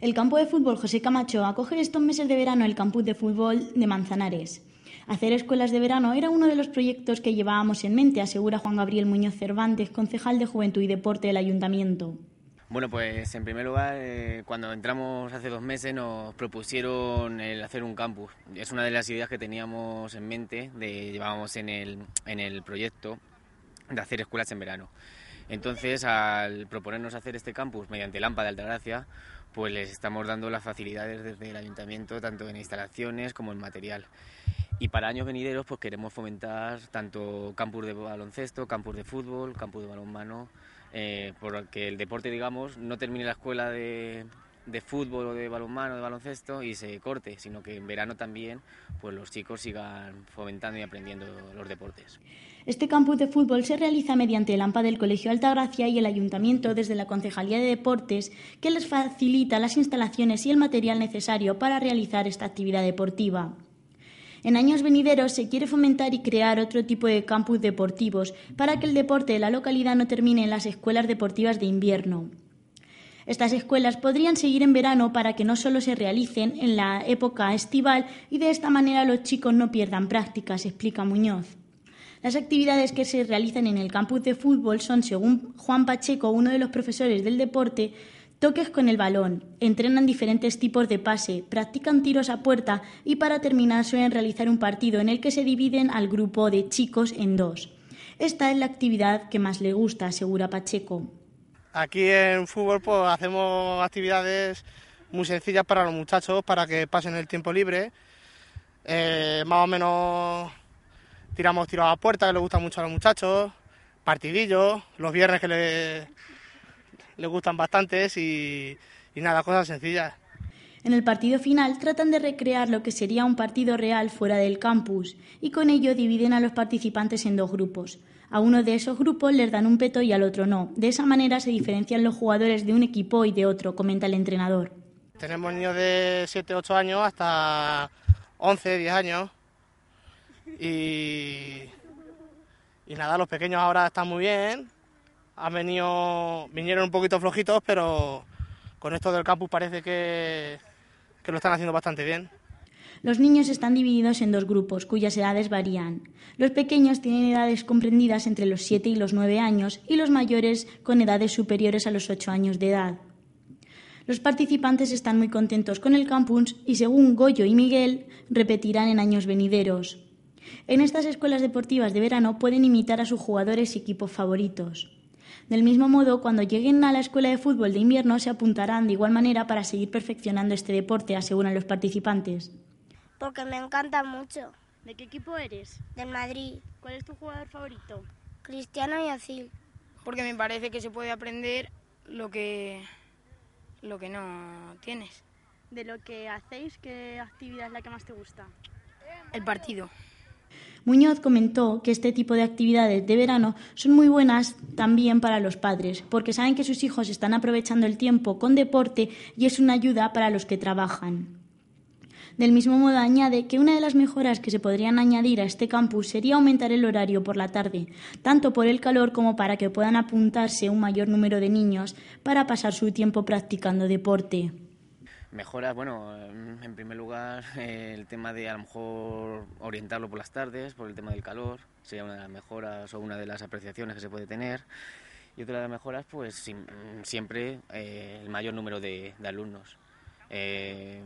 El campo de fútbol José Camacho acoge estos meses de verano el campus de fútbol de Manzanares. Hacer escuelas de verano era uno de los proyectos que llevábamos en mente, asegura Juan Gabriel Muñoz Cervantes, concejal de Juventud y Deporte del Ayuntamiento. Bueno, pues en primer lugar, eh, cuando entramos hace dos meses nos propusieron hacer un campus. Es una de las ideas que teníamos en mente, de, llevábamos en el, en el proyecto de hacer escuelas en verano. Entonces, al proponernos hacer este campus mediante Lampa de Altagracia, pues les estamos dando las facilidades desde el ayuntamiento, tanto en instalaciones como en material. Y para años venideros, pues queremos fomentar tanto campus de baloncesto, campus de fútbol, campus de balonmano, eh, porque el deporte, digamos, no termine la escuela de, de fútbol o de balonmano, de baloncesto y se corte, sino que en verano también pues los chicos sigan fomentando y aprendiendo los deportes. Este campus de fútbol se realiza mediante el AMPA del Colegio Altagracia y el Ayuntamiento desde la Concejalía de Deportes, que les facilita las instalaciones y el material necesario para realizar esta actividad deportiva. En años venideros se quiere fomentar y crear otro tipo de campus deportivos para que el deporte de la localidad no termine en las escuelas deportivas de invierno. Estas escuelas podrían seguir en verano para que no solo se realicen en la época estival y de esta manera los chicos no pierdan prácticas, explica Muñoz. Las actividades que se realizan en el campus de fútbol son, según Juan Pacheco, uno de los profesores del deporte, toques con el balón, entrenan diferentes tipos de pase, practican tiros a puerta y para terminar suelen realizar un partido en el que se dividen al grupo de chicos en dos. Esta es la actividad que más le gusta, asegura Pacheco. Aquí en fútbol pues, hacemos actividades muy sencillas para los muchachos, para que pasen el tiempo libre. Eh, más o menos tiramos tiros a puerta, que les gusta mucho a los muchachos, partidillos, los viernes que les, gustan bastantes y nada, cosas sencillas. En el partido final tratan de recrear lo que sería un partido real fuera del campus y con ello dividen a los participantes en dos grupos. A uno de esos grupos les dan un peto y al otro no. De esa manera se diferencian los jugadores de un equipo y de otro, comenta el entrenador. Tenemos niños de 7, 8 años hasta 11, 10 años. Y, y nada, los pequeños ahora están muy bien. Han venido, vinieron un poquito flojitos, pero con esto del campus parece que, que lo están haciendo bastante bien. Los niños están divididos en dos grupos cuyas edades varían. Los pequeños tienen edades comprendidas entre los 7 y los 9 años y los mayores con edades superiores a los 8 años de edad. Los participantes están muy contentos con el campus y según Goyo y Miguel repetirán en años venideros. En estas escuelas deportivas de verano pueden imitar a sus jugadores y equipos favoritos. Del mismo modo, cuando lleguen a la escuela de fútbol de invierno se apuntarán de igual manera para seguir perfeccionando este deporte, aseguran los participantes. Porque me encanta mucho. ¿De qué equipo eres? De Madrid. ¿Cuál es tu jugador favorito? Cristiano y Azil. Porque me parece que se puede aprender lo que lo que no tienes. De lo que hacéis, ¿qué actividad es la que más te gusta? El partido. Muñoz comentó que este tipo de actividades de verano son muy buenas también para los padres, porque saben que sus hijos están aprovechando el tiempo con deporte y es una ayuda para los que trabajan. Del mismo modo, añade que una de las mejoras que se podrían añadir a este campus sería aumentar el horario por la tarde, tanto por el calor como para que puedan apuntarse un mayor número de niños para pasar su tiempo practicando deporte. Mejoras, bueno, em, en primer lugar el tema de a lo mejor orientarlo por las tardes, por el tema del calor, sería una de las mejoras o una de las apreciaciones que se puede tener. Y otra de las mejoras, pues siempre eh, el mayor número de, alumnos. Eh,